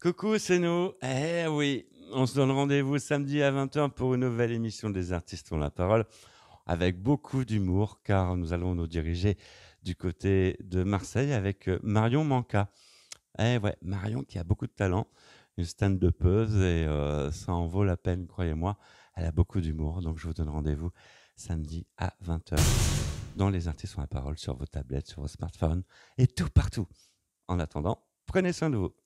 Coucou, c'est nous. Eh oui, on se donne rendez-vous samedi à 20h pour une nouvelle émission des artistes ont la parole avec beaucoup d'humour car nous allons nous diriger du côté de Marseille avec euh, Marion Manca. Eh ouais, Marion qui a beaucoup de talent, une stand de puzzle et euh, ça en vaut la peine, croyez-moi. Elle a beaucoup d'humour, donc je vous donne rendez-vous samedi à 20h dans Les Artistes ont la parole sur vos tablettes, sur vos smartphones et tout partout. En attendant, prenez soin de vous.